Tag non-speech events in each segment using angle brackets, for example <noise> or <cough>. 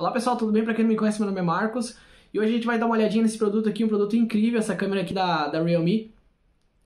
Olá pessoal, tudo bem? Para quem não me conhece, meu nome é Marcos e hoje a gente vai dar uma olhadinha nesse produto aqui, um produto incrível, essa câmera aqui da, da Realme.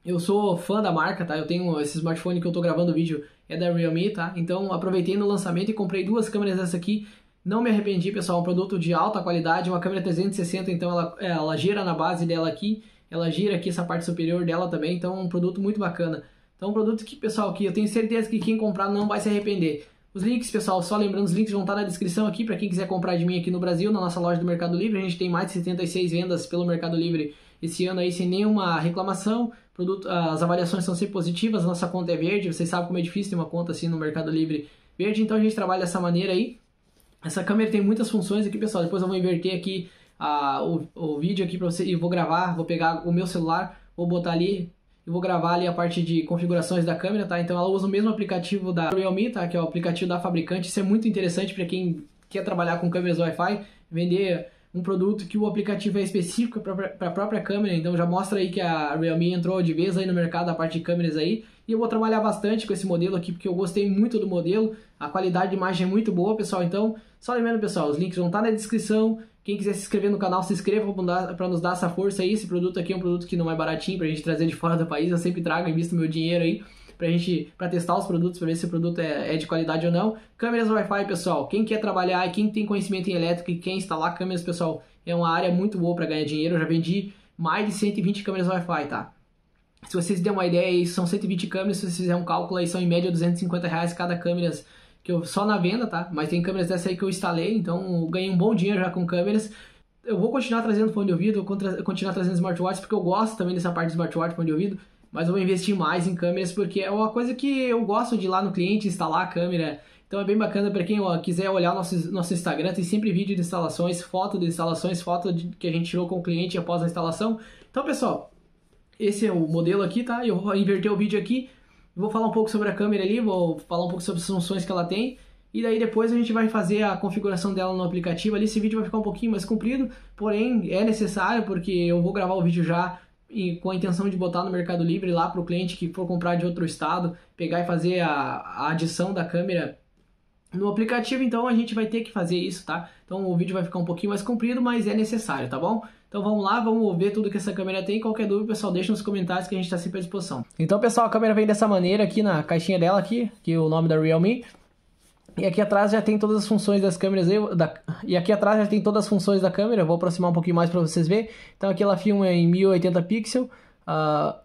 Eu sou fã da marca, tá? Eu tenho esse smartphone que eu tô gravando o vídeo é da Realme, tá? Então aproveitei no lançamento e comprei duas câmeras dessa aqui. Não me arrependi, pessoal, é um produto de alta qualidade, uma câmera 360, então ela, é, ela gira na base dela aqui, ela gira aqui essa parte superior dela também, então é um produto muito bacana. Então é um produto que, pessoal, que eu tenho certeza que quem comprar não vai se arrepender. Os links, pessoal, só lembrando, os links vão estar na descrição aqui para quem quiser comprar de mim aqui no Brasil, na nossa loja do Mercado Livre. A gente tem mais de 76 vendas pelo Mercado Livre esse ano aí sem nenhuma reclamação. Produto, as avaliações são sempre positivas, nossa conta é verde, vocês sabem como é difícil ter uma conta assim no Mercado Livre verde, então a gente trabalha dessa maneira aí. Essa câmera tem muitas funções aqui, pessoal. Depois eu vou inverter aqui ah, o, o vídeo aqui para você e vou gravar, vou pegar o meu celular, vou botar ali eu vou gravar ali a parte de configurações da câmera, tá? Então ela usa o mesmo aplicativo da Realme, tá? Que é o aplicativo da fabricante. Isso é muito interessante para quem quer trabalhar com câmeras Wi-Fi, vender um produto que o aplicativo é específico para a própria câmera. Então já mostra aí que a Realme entrou de vez aí no mercado a parte de câmeras aí. E eu vou trabalhar bastante com esse modelo aqui, porque eu gostei muito do modelo. A qualidade de imagem é muito boa, pessoal. Então, só lembrando, pessoal, os links vão estar na descrição. Quem quiser se inscrever no canal, se inscreva para nos dar essa força aí. Esse produto aqui é um produto que não é baratinho para a gente trazer de fora do país. Eu sempre trago, invisto meu dinheiro aí para gente pra testar os produtos, para ver se o produto é, é, de qualidade ou não. Câmeras Wi-Fi, pessoal. Quem quer trabalhar, quem tem conhecimento em elétrica e quer instalar câmeras, pessoal, é uma área muito boa para ganhar dinheiro. Eu já vendi mais de 120 câmeras Wi-Fi, tá? Se vocês derem uma ideia, são 120 câmeras. Se vocês fizerem um cálculo, aí são em média 250 reais cada câmera que eu só na venda, tá? Mas tem câmeras dessa aí que eu instalei, então eu ganhei um bom dinheiro já com câmeras. Eu vou continuar trazendo fone de ouvido, eu vou continuar trazendo smartwatch, porque eu gosto também dessa parte de smartwatch, fone de ouvido, mas eu vou investir mais em câmeras, porque é uma coisa que eu gosto de ir lá no cliente, instalar a câmera. Então é bem bacana para quem ó, quiser olhar nosso, nosso Instagram, tem sempre vídeo de instalações, foto de instalações, foto de, que a gente tirou com o cliente após a instalação. Então, pessoal, esse é o modelo aqui, tá? Eu vou inverter o vídeo aqui Vou falar um pouco sobre a câmera ali, vou falar um pouco sobre as funções que ela tem. E daí depois a gente vai fazer a configuração dela no aplicativo ali. Esse vídeo vai ficar um pouquinho mais comprido, porém é necessário porque eu vou gravar o vídeo já e com a intenção de botar no Mercado Livre lá para o cliente que for comprar de outro estado, pegar e fazer a, a adição da câmera no aplicativo, então, a gente vai ter que fazer isso, tá? Então o vídeo vai ficar um pouquinho mais comprido, mas é necessário, tá bom? Então vamos lá, vamos ver tudo que essa câmera tem. Qualquer dúvida, pessoal, deixa nos comentários que a gente está sempre à disposição. Então, pessoal, a câmera vem dessa maneira aqui na caixinha dela aqui, que é o nome da Realme. E aqui atrás já tem todas as funções das câmeras. da... E aqui atrás já tem todas as funções da câmera. Eu vou aproximar um pouquinho mais para vocês verem. Então aqui ela filma em 1080 pixels. Uh,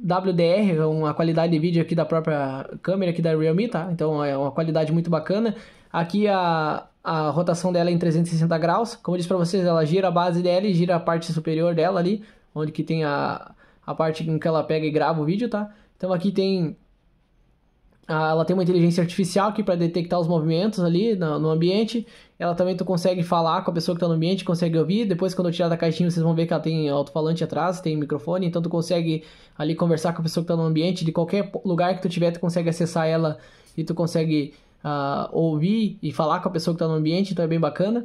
WDR, é uma qualidade de vídeo aqui da própria câmera aqui da Realme, tá? Então é uma qualidade muito bacana. Aqui a, a rotação dela é em 360 graus. Como eu disse para vocês, ela gira a base dela e gira a parte superior dela ali, onde que tem a, a parte em que ela pega e grava o vídeo, tá? Então aqui tem ah, ela tem uma inteligência artificial que para detectar os movimentos ali no, ambiente. Ela também tu consegue falar com a pessoa que está no ambiente, consegue ouvir. Depois, quando eu tirar da caixinha, vocês vão ver que ela tem alto-falante atrás, tem microfone. Então, tu consegue ali conversar com a pessoa que está no ambiente. De qualquer lugar que tu tiver, tu consegue acessar ela e tu consegue uh, ouvir e falar com a pessoa que está no ambiente. Então, é bem bacana.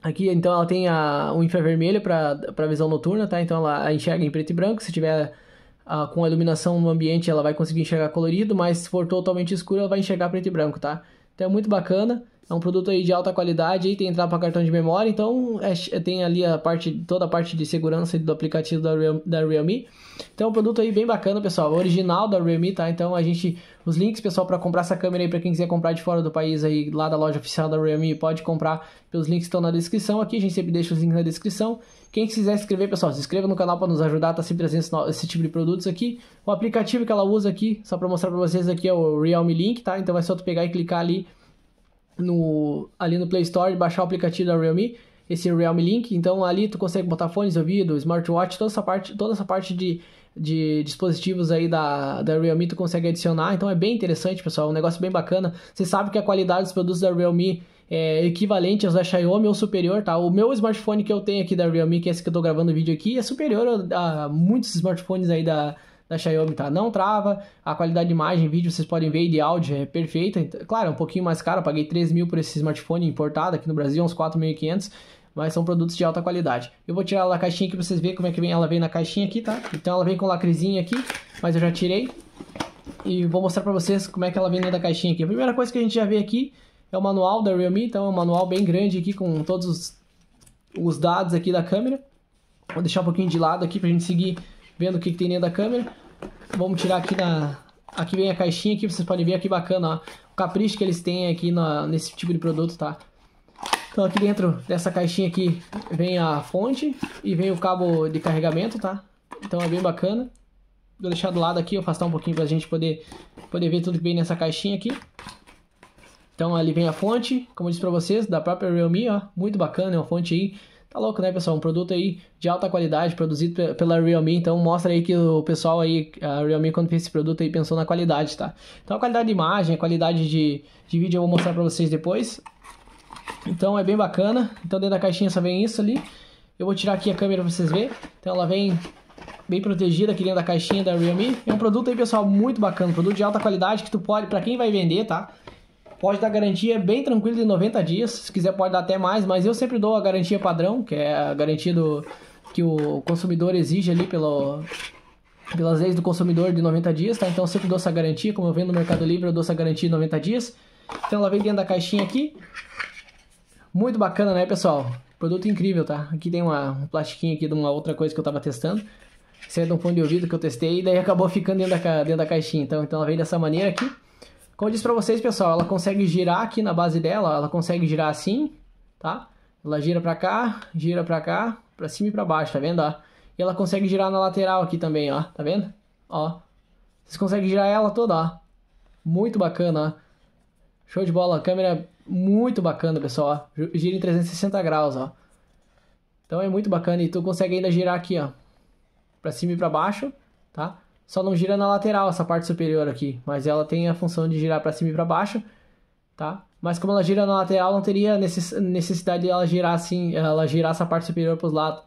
Aqui, então, ela tem a, o infravermelho para visão noturna, tá? Então, ela enxerga em preto e branco. Se tiver ah, com a iluminação no ambiente ela vai conseguir enxergar colorido, mas se for totalmente escuro ela vai enxergar preto e branco, tá? Então é muito bacana. É um produto aí de alta qualidade e tem entrada para cartão de memória, então é, é, tem ali a parte, toda a parte de segurança do aplicativo da, Real, da Realme. Então é um produto aí bem bacana, pessoal. Original da Realme, tá? Então a gente. Os links, pessoal, para comprar essa câmera aí, para quem quiser comprar de fora do país aí, lá da loja oficial da Realme, pode comprar pelos links que estão na descrição aqui. A gente sempre deixa os links na descrição. Quem quiser se inscrever, pessoal, se inscreva no canal para nos ajudar, tá sempre trazendo esse tipo de produtos aqui. O aplicativo que ela usa aqui, só para mostrar para vocês aqui, é o Realme Link, tá? Então vai só tu pegar e clicar ali no, ali no Play Store, baixar o aplicativo da Realme, esse Realme Link. Então ali tu consegue botar fones de ouvido, smartwatch, toda essa parte, toda essa parte de, de dispositivos aí da, da Realme tu consegue adicionar. Então é bem interessante, pessoal, é um negócio bem bacana. Você sabe que a qualidade dos produtos da Realme é equivalente aos da Xiaomi ou superior, tá? O meu smartphone que eu tenho aqui da Realme, que é esse que eu tô gravando o vídeo aqui, é superior a, a muitos smartphones aí da da Xiaomi tá, não trava, a qualidade de imagem, vídeo, vocês podem ver, e de áudio é perfeita, então, claro, é um pouquinho mais caro, eu paguei 3 mil por esse smartphone importado aqui no Brasil, uns 4.500, mas são produtos de alta qualidade. Eu vou tirar ela da caixinha aqui pra vocês verem como é que vem. Ela vem na caixinha aqui, tá? Então ela vem com lacrezinha aqui, mas eu já tirei. E vou mostrar pra vocês como é que ela vem dentro da caixinha aqui. A primeira coisa que a gente já vê aqui é o manual da Realme, então é um manual bem grande aqui com todos os, os dados aqui da câmera. Vou deixar um pouquinho de lado aqui pra gente seguir vendo o que, que tem dentro da câmera. Vamos tirar aqui na... Aqui vem a caixinha aqui, vocês podem ver aqui bacana, ó. O capricho que eles têm aqui na, nesse tipo de produto, tá? Então aqui dentro dessa caixinha aqui vem a fonte e vem o cabo de carregamento, tá? Então é bem bacana. Vou deixar do lado aqui, afastar um pouquinho pra gente poder, poder ver tudo que vem nessa caixinha aqui. Então ali vem a fonte, como eu disse pra vocês, da própria Realme, ó. Muito bacana, é uma fonte aí Tá louco, né, pessoal? Um produto aí de alta qualidade, produzido pela Realme, então mostra aí que o pessoal aí, a Realme, quando fez esse produto aí, pensou na qualidade, tá? Então a qualidade de imagem, a qualidade de, de vídeo eu vou mostrar pra vocês depois. Então é bem bacana. Então dentro da caixinha só vem isso ali. Eu vou tirar aqui a câmera pra vocês verem. Então ela vem bem protegida aqui dentro da caixinha da Realme. É um produto aí, pessoal, muito bacana. Um produto de alta qualidade que tu pode, pra quem vai vender, tá? pode dar garantia bem tranquilo de 90 dias, se quiser pode dar até mais, mas eu sempre dou a garantia padrão, que é a garantia do, que o consumidor exige ali pelo, pelas leis do consumidor de 90 dias, tá? Então eu sempre dou essa garantia, como eu vendo no Mercado Livre, eu dou essa garantia de 90 dias. Então ela vem dentro da caixinha aqui. Muito bacana, né, pessoal? Produto incrível, tá? Aqui tem uma, um plastiquinho aqui de uma outra coisa que eu tava testando. Isso é de um fone de ouvido que eu testei e daí acabou ficando dentro da, dentro da caixinha. Então, então ela vem dessa maneira aqui. Como eu disse para vocês, pessoal, ela consegue girar aqui na base dela, ela consegue girar assim, tá? Ela gira para cá, gira para cá, para cima e para baixo, tá vendo, ó? E ela consegue girar na lateral aqui também, ó, tá vendo? Ó. Vocês conseguem girar ela toda, ó. Muito bacana, ó. Show de bola, câmera muito bacana, pessoal, ó. Gira em 360 graus, ó. Então é muito bacana e tu consegue ainda girar aqui, ó, para cima e para baixo, tá? só não gira na lateral, essa parte superior aqui, mas ela tem a função de girar para cima e para baixo, tá? Mas como ela gira na lateral, não teria necessidade de ela girar assim, ela girar essa parte superior para os lados.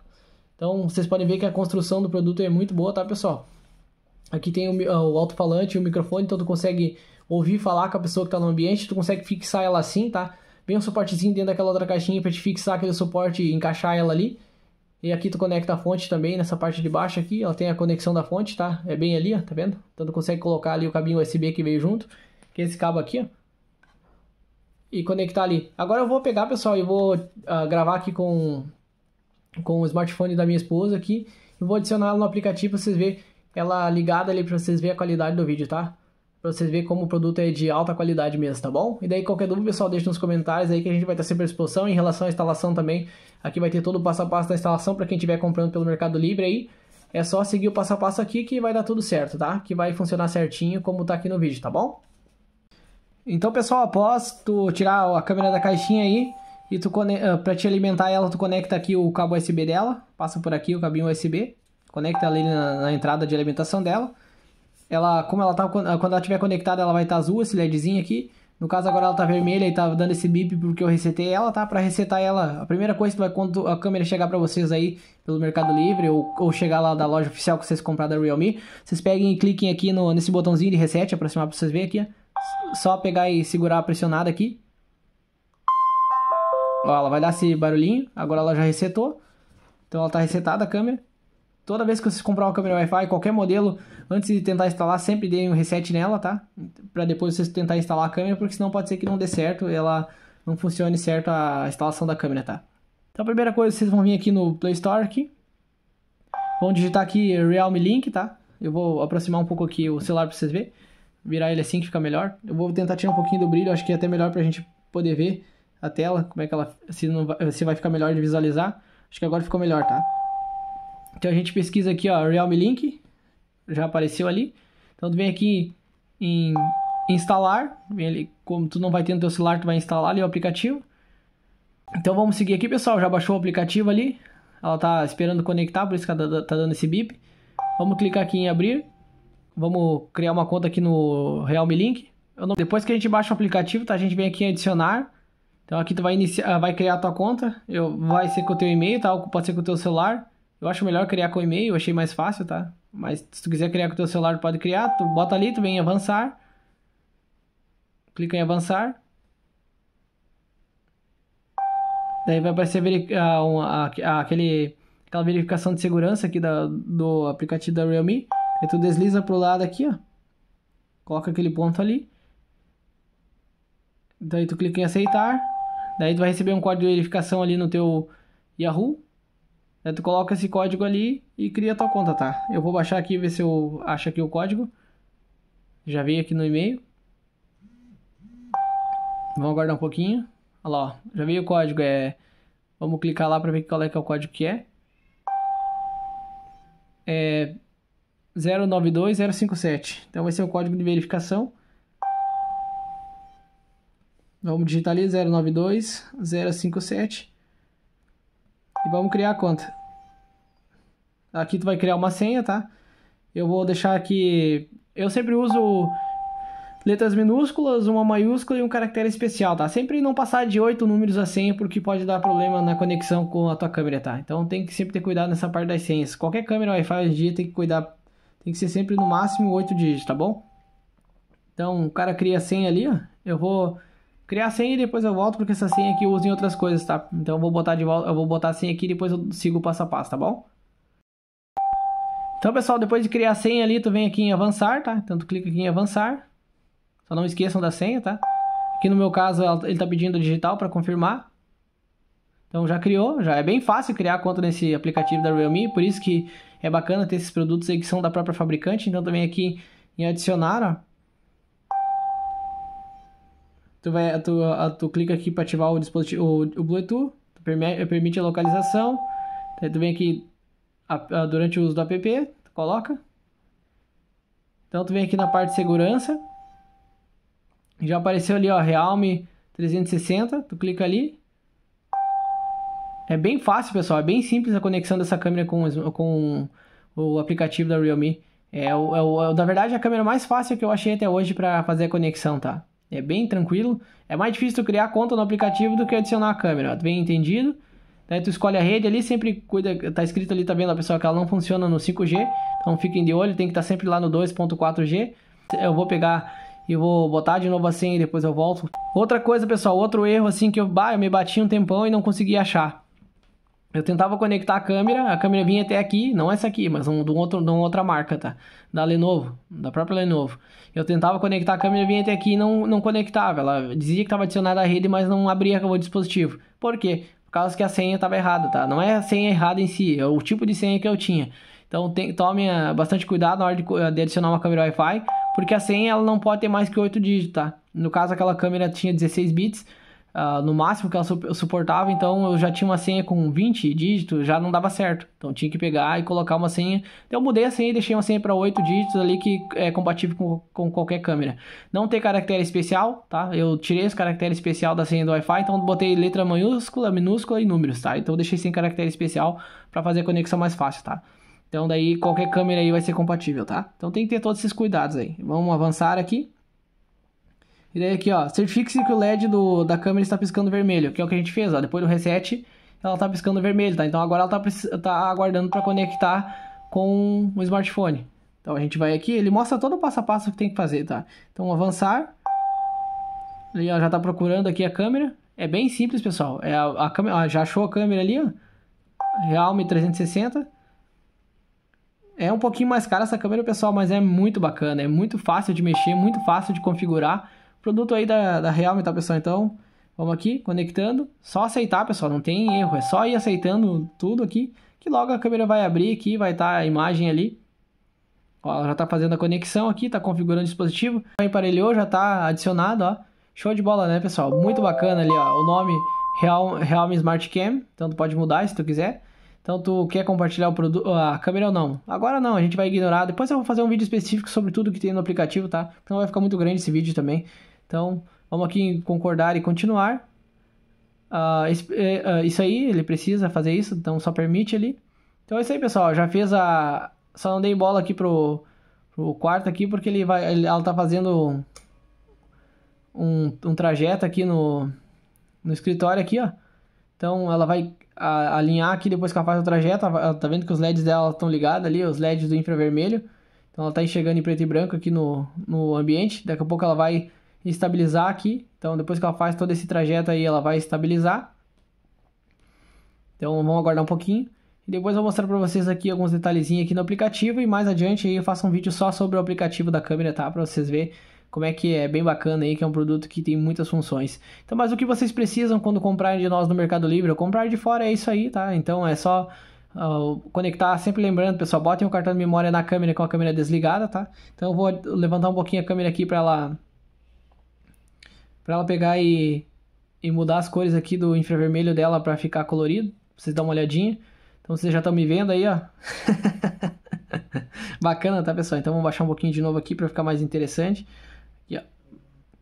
Então, vocês podem ver que a construção do produto é muito boa, tá, pessoal? Aqui tem o, ah, o alto-falante, o microfone, então tu consegue ouvir falar com a pessoa que está no ambiente, tu consegue fixar ela assim, tá? Vem um suportezinho dentro daquela outra caixinha para te fixar aquele suporte e encaixar ela ali. E aqui tu conecta a fonte também, nessa parte de baixo aqui, ela tem a conexão da fonte, tá? É bem ali, ó, tá vendo? Então tu consegue colocar ali o cabinho USB que veio junto, que é esse cabo aqui, ó. E conectar ali. Agora eu vou pegar, pessoal, e vou uh, gravar aqui com, com o smartphone da minha esposa aqui. E vou adicionar ela no aplicativo pra vocês verem ela ligada ali pra vocês verem a qualidade do vídeo, tá? Pra vocês verem como o produto é de alta qualidade mesmo, tá bom? E daí qualquer dúvida, pessoal, deixa nos comentários aí que a gente vai estar sempre à disposição. Em relação à instalação também, aqui vai ter todo o passo a passo da instalação para quem estiver comprando pelo Mercado Livre aí. É só seguir o passo a passo aqui que vai dar tudo certo, tá? Que vai funcionar certinho como tá aqui no vídeo, tá bom? Então, pessoal, após tu tirar a câmera da caixinha aí e tu ah, para te alimentar ela, tu conecta aqui o cabo USB dela, passa por aqui o cabinho USB, conecta ali na, na entrada de alimentação dela ela, como ela tá, ah, quando ela estiver conectada, ela vai estar tá azul, esse LEDzinho aqui. No caso agora ela tá vermelha e tá dando esse bip porque eu resetei ela, tá? Para resetar ela, a primeira coisa que vai quando a câmera chegar para vocês aí pelo Mercado Livre ou, ou chegar lá da loja oficial que vocês compraram da Realme, vocês peguem e cliquem aqui no, nesse botãozinho de reset, aproximar para vocês verem aqui, Só pegar e segurar pressionada aqui. Ó, ela vai dar esse barulhinho, agora ela já resetou. Então ela tá resetada a câmera. Toda vez que você comprar uma câmera Wi-Fi, qualquer modelo, antes de tentar instalar, sempre dê um reset nela, tá? Para depois você tentar instalar a câmera, porque senão pode ser que não dê certo, ela não funcione certo a instalação da câmera, tá? Então a primeira coisa, vocês vão vir aqui no Play Store aqui. Vão digitar aqui Realme Link, tá? Eu vou aproximar um pouco aqui o celular para vocês verem. Virar ele assim que fica melhor. Eu vou tentar tirar um pouquinho do brilho, acho que é até melhor para a gente poder ver a tela, como é que ela se, não se vai ficar melhor de visualizar. Acho que agora ficou melhor, tá? Então a gente pesquisa aqui, ó, Realme Link, já apareceu ali. Então tu vem aqui em instalar, vem ali, como tu não vai ter no teu celular, tu vai instalar ali o aplicativo. Então vamos seguir aqui, pessoal, já baixou o aplicativo ali. Ela tá esperando conectar, por isso que ela tá, tá dando esse bip. Vamos clicar aqui em abrir. Vamos criar uma conta aqui no Realme Link. Não... Depois que a gente baixa o aplicativo, tá? A gente vem aqui em adicionar. Então aqui tu vai iniciar, ah, vai criar a tua conta. Eu, vai ser com o teu e-mail, tá? Ou pode ser com o teu celular. Eu acho melhor criar com e-mail, achei mais fácil, tá? Mas se tu quiser criar com o teu celular, pode criar. Tu bota ali, tu vem em avançar. Clica em avançar. Daí vai aparecer a, ah, a, a, aquele, aquela verificação de segurança aqui da, do aplicativo da Realme. Aí tu desliza pro lado aqui, ó. Coloca aquele ponto ali. Daí tu clica em aceitar. Daí tu vai receber um código de verificação ali no teu Yahoo. Aí né, tu coloca esse código ali e cria tua conta, tá? Eu vou baixar aqui ver se eu acho aqui o código. Já veio aqui no e-mail. Vamos aguardar um pouquinho. Olha lá, ó. já veio o código. É... Vamos clicar lá para ver qual é que é o código que é. É 092057. Então vai ser é o código de verificação. Vamos digitar ali 092057. E vamos criar a conta. Aqui tu vai criar uma senha, tá? Eu vou deixar aqui... Eu sempre uso letras minúsculas, uma maiúscula e um caractere especial, tá? Sempre não passar de 8 números a senha, porque pode dar problema na conexão com a tua câmera, tá? Então tem que sempre ter cuidado nessa parte das senhas. Qualquer câmera Wi-Fi hoje em dia tem que cuidar, tem que ser sempre no máximo 8 dígitos, tá bom? Então o cara cria a senha ali, ó. Eu vou criar a senha e depois eu volto, porque essa senha aqui eu uso em outras coisas, tá? Então eu vou botar de volta, eu vou botar a senha aqui e depois eu sigo passo a passo, tá bom? Então, pessoal, depois de criar a senha ali, tu vem aqui em avançar, tá? Então tu clica aqui em avançar. Só não esqueçam da senha, tá? Aqui no meu caso, ele tá pedindo digital para confirmar. Então já criou, já é bem fácil criar conta nesse aplicativo da Realme, por isso que é bacana ter esses produtos aí que são da própria fabricante. Então também aqui em adicionar, ó Tu, vai, tu, tu clica aqui para ativar o dispositivo, o, o Bluetooth, permite, permite a localização. Aí tu vem aqui a, a, durante o uso do app, tu coloca. Então tu vem aqui na parte de segurança. Já apareceu ali, ó, Realme 360, tu clica ali. É bem fácil, pessoal, é bem simples a conexão dessa câmera com, com o aplicativo da Realme. É, é, o, é o, na verdade, a câmera mais fácil que eu achei até hoje para fazer a conexão, tá? é bem tranquilo. É mais difícil tu criar conta no aplicativo do que adicionar a câmera, bem entendido. Daí tu escolhe a rede ali, sempre cuida, tá escrito ali, tá vendo, pessoal, que ela não funciona no 5G, então fiquem de olho, tem que estar tá sempre lá no 2.4G. Eu vou pegar e vou botar de novo assim e depois eu volto. Outra coisa, pessoal, outro erro assim que eu, bah, eu me bati um tempão e não consegui achar. Eu tentava conectar a câmera, a câmera vinha até aqui, não essa aqui, mas um, de, um outro, de uma outra marca, tá? Da Lenovo, da própria Lenovo. Eu tentava conectar a câmera, vinha até aqui e não, não conectava. Ela dizia que estava adicionada à rede, mas não abria o dispositivo. Por quê? Por causa que a senha estava errada, tá? Não é a senha errada em si, é o tipo de senha que eu tinha. Então tem, tome ah, bastante cuidado na hora de, ah, de adicionar uma câmera Wi-Fi, porque a senha ela não pode ter mais que 8 dígitos, tá? No caso, aquela câmera tinha 16 bits, uh, no máximo que ela suportava, então eu já tinha uma senha com 20 dígitos, já não dava certo. Então tinha que pegar e colocar uma senha. Então eu mudei a senha e deixei uma senha para 8 dígitos ali que é compatível com, com qualquer câmera. Não tem caractere especial, tá? Eu tirei os caracteres especial da senha do Wi-Fi, então botei letra maiúscula, minúscula e números, tá? Então eu deixei sem caractere especial para fazer a conexão mais fácil, tá? Então daí qualquer câmera aí vai ser compatível, tá? Então tem que ter todos esses cuidados aí. Vamos avançar aqui. E daí aqui, ó, certifique-se que o LED do, da câmera está piscando vermelho, que é o que a gente fez, ó. Depois do reset, ela está piscando vermelho, tá? Então agora ela está tá aguardando para conectar com o smartphone. Então a gente vai aqui, ele mostra todo o passo a passo que tem que fazer, tá? Então avançar. Ele ó, já está procurando aqui a câmera. É bem simples, pessoal. É a, a câmera, ó, já achou a câmera ali, ó. Realme 360. É um pouquinho mais cara essa câmera, pessoal, mas é muito bacana, é muito fácil de mexer, muito fácil de configurar. Produto aí da, da Realme, tá, pessoal? Então, vamos aqui, conectando. Só aceitar, pessoal, não tem erro. É só ir aceitando tudo aqui, que logo a câmera vai abrir aqui, vai estar tá a imagem ali. Ó, ela já está fazendo a conexão aqui, está configurando o dispositivo. o emparelhou, já está adicionado, ó. Show de bola, né, pessoal? Muito bacana ali, ó. O nome Real, Realme Smart Cam. Então, tu pode mudar se tu quiser. Então, tu quer compartilhar o produto, a câmera ou não? Agora não, a gente vai ignorar. Depois eu vou fazer um vídeo específico sobre tudo que tem no aplicativo, tá? então não vai ficar muito grande esse vídeo também. Então, vamos aqui em concordar e continuar. Uh, isso aí, ele precisa fazer isso, então só permite ali. Então é isso aí, pessoal. Já fez a. Só não dei bola aqui pro, pro quarto aqui, porque ele vai. ela tá fazendo um, um trajeto aqui no, no escritório aqui, ó. Então ela vai alinhar aqui depois que ela faz o trajeto. Ela, ela tá vendo que os LEDs dela estão ligados ali, os LEDs do infravermelho. Então ela tá enxergando em preto e branco aqui no, no ambiente. Daqui a pouco ela vai estabilizar aqui. Então, depois que ela faz todo esse trajeto aí, ela vai estabilizar. Então, vamos aguardar um pouquinho. E depois eu vou mostrar para vocês aqui alguns detalhezinhos aqui no aplicativo. E mais adiante aí eu faço um vídeo só sobre o aplicativo da câmera, tá? Para vocês verem como é que é bem bacana aí, que é um produto que tem muitas funções. Então, mas o que vocês precisam quando comprarem de nós no Mercado Livre ou comprar de fora é isso aí, tá? Então é só uh, conectar, sempre lembrando, pessoal, botem o cartão de memória na câmera com a câmera desligada, tá? Então eu vou levantar um pouquinho a câmera aqui para ela para ela pegar e, e mudar as cores aqui do infravermelho dela para ficar colorido. Pra vocês dão uma olhadinha. Então vocês já estão me vendo aí, ó. <laughs> Bacana, tá, pessoal? Então vamos baixar um pouquinho de novo aqui para ficar mais interessante. Aqui, ó.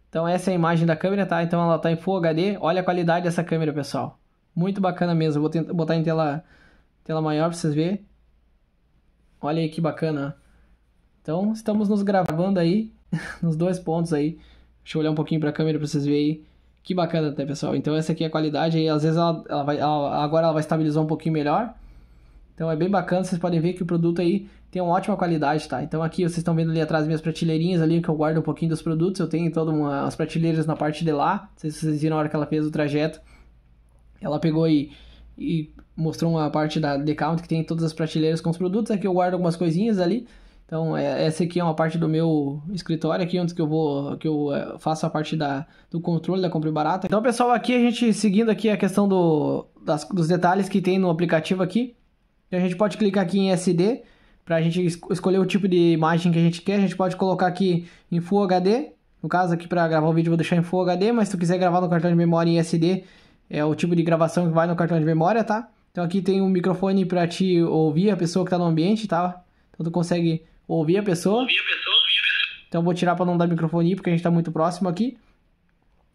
Então essa é a imagem da câmera, tá? Então ela tá em Full HD. Olha a qualidade dessa câmera, pessoal. Muito bacana mesmo. Vou tentar botar em tela, tela maior para vocês verem. Olha aí que bacana. Então estamos nos gravando aí <laughs> nos dois pontos aí. Deixa eu olhar um pouquinho pra câmera pra vocês verem aí. Que bacana, né, pessoal? Então essa aqui é a qualidade aí, às vezes ela, ela vai, ela, agora ela vai estabilizar um pouquinho melhor. Então é bem bacana, vocês podem ver que o produto aí tem uma ótima qualidade, tá? Então aqui vocês estão vendo ali atrás minhas prateleirinhas ali, que eu guardo um pouquinho dos produtos, eu tenho todas as prateleiras na parte de lá, não sei se vocês viram a hora que ela fez o trajeto. Ela pegou aí e mostrou uma parte da decount que tem todas as prateleiras com os produtos, aqui eu guardo algumas coisinhas ali, então, é, essa aqui é uma parte do meu escritório aqui, onde que eu vou, que eu é, faço a parte da, do controle da compra e barata. Então, pessoal, aqui a gente seguindo aqui a questão do, das, dos detalhes que tem no aplicativo aqui. A gente pode clicar aqui em SD para a gente escolher o tipo de imagem que a gente quer. A gente pode colocar aqui em Full HD. No caso aqui para gravar o vídeo vou deixar em Full HD, mas se tu quiser gravar no cartão de memória em SD, é o tipo de gravação que vai no cartão de memória, tá? Então aqui tem um microfone para te ouvir a pessoa que está no ambiente, tá? Então tu consegue Ouvi a pessoa? Ouvi a pessoa? Então vou tirar para não dar microfone porque a gente está muito próximo aqui.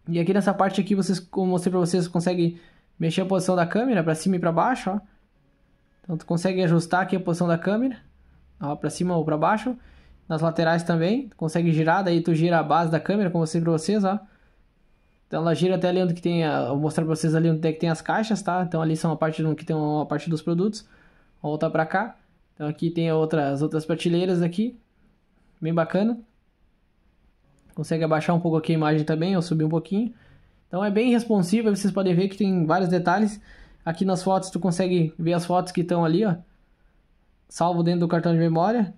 E aqui nessa parte aqui, vocês, como eu mostrei para vocês, consegue mexer a posição da câmera para cima e para baixo, ó. Então tu consegue ajustar aqui a posição da câmera, ó, para cima ou para baixo. Nas laterais também, tu consegue girar, daí tu gira a base da câmera, como eu mostrei para vocês, ó. Então ela gira até ali onde que tem, a, vou mostrar para vocês ali onde é que tem as caixas, tá? Então ali são a parte que tem uma parte dos produtos. volta para cá. Então aqui tem as outras prateleiras aqui. Bem bacana. Consegue abaixar um pouco aqui a imagem também, ou subir um pouquinho. Então é bem responsiva, vocês podem ver que tem vários detalhes. Aqui nas fotos tu consegue ver as fotos que estão ali, ó. Salvo dentro do cartão de memória.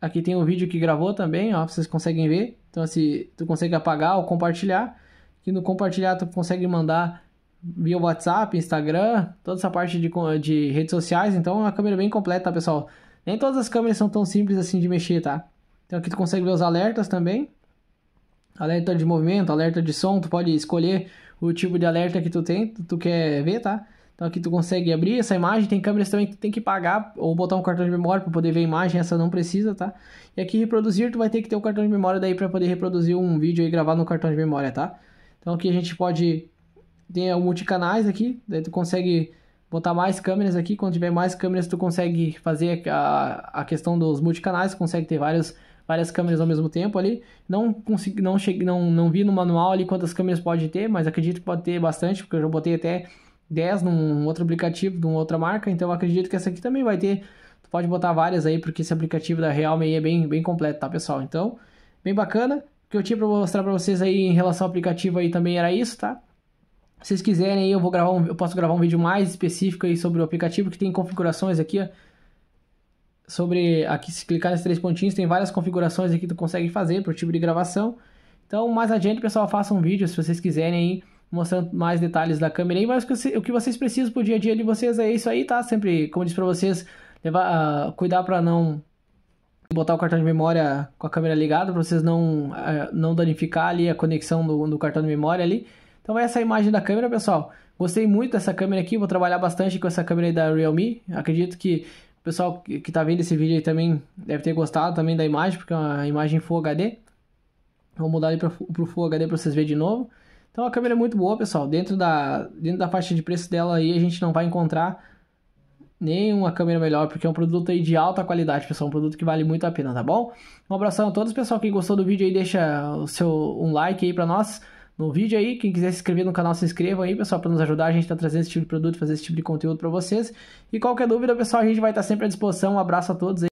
Aqui tem um vídeo que gravou também, ó, vocês conseguem ver. Então se tu consegue apagar ou compartilhar. Aqui no compartilhar tu consegue mandar via WhatsApp, Instagram, toda essa parte de, de redes sociais. Então é uma câmera bem completa, tá, pessoal? Nem todas as câmeras são tão simples assim de mexer, tá? Então aqui tu consegue ver os alertas também. Alerta de movimento, alerta de som, tu pode escolher o tipo de alerta que tu tem, tu quer ver, tá? Então aqui tu consegue abrir essa imagem, tem câmeras também que tu tem que pagar ou botar um cartão de memória para poder ver a imagem, essa não precisa, tá? E aqui reproduzir, tu vai ter que ter o um cartão de memória daí para poder reproduzir um vídeo e gravar no cartão de memória, tá? Então aqui a gente pode tem o multicanais aqui, daí tu consegue botar mais câmeras aqui. Quando tiver mais câmeras, tu consegue fazer a, a questão dos multicanais, consegue ter vários, várias câmeras ao mesmo tempo ali. Não consegui, não, cheguei, não, não vi no manual ali quantas câmeras pode ter, mas acredito que pode ter bastante, porque eu já botei até 10 num outro aplicativo de uma outra marca, então acredito que essa aqui também vai ter. Tu pode botar várias aí, porque esse aplicativo da Realme é bem, bem completo, tá, pessoal? Então, bem bacana. O que eu tinha para mostrar para vocês aí em relação ao aplicativo aí também era isso, tá? Se vocês quiserem aí, eu vou gravar um, eu posso gravar um vídeo mais específico aí sobre o aplicativo que tem configurações aqui, ó. Sobre aqui se clicar nesses três pontinhos, tem várias configurações aqui que tu consegue fazer para o tipo de gravação. Então, mais adiante, pessoal, faça um vídeo se vocês quiserem aí mostrando mais detalhes da câmera aí, mas o que vocês precisam pro dia a dia de vocês é isso aí, tá? Sempre, como eu disse para vocês, levar, uh, cuidar para não botar o cartão de memória com a câmera ligada para vocês não, ah, não danificar ali a conexão do, do, cartão de memória ali. Então essa é a imagem da câmera, pessoal. Gostei muito dessa câmera aqui, vou trabalhar bastante com essa câmera aí da Realme. Acredito que o pessoal que está vendo esse vídeo aí também deve ter gostado também da imagem, porque é uma imagem Full HD. Vou mudar para o Full HD para vocês verem de novo. Então a câmera é muito boa, pessoal. Dentro da, dentro da faixa de preço dela aí, a gente não vai encontrar nenhuma câmera melhor, porque é um produto aí de alta qualidade, pessoal, um produto que vale muito a pena, tá bom? Um abração a todos, pessoal, que gostou do vídeo aí, deixa o seu um like aí para nós no vídeo aí. Quem quiser se inscrever no canal, se inscreva aí, pessoal, para nos ajudar. A gente está trazendo esse tipo de produto, fazer esse tipo de conteúdo para vocês. E qualquer dúvida, pessoal, a gente vai estar tá sempre à disposição. Um abraço a todos aí.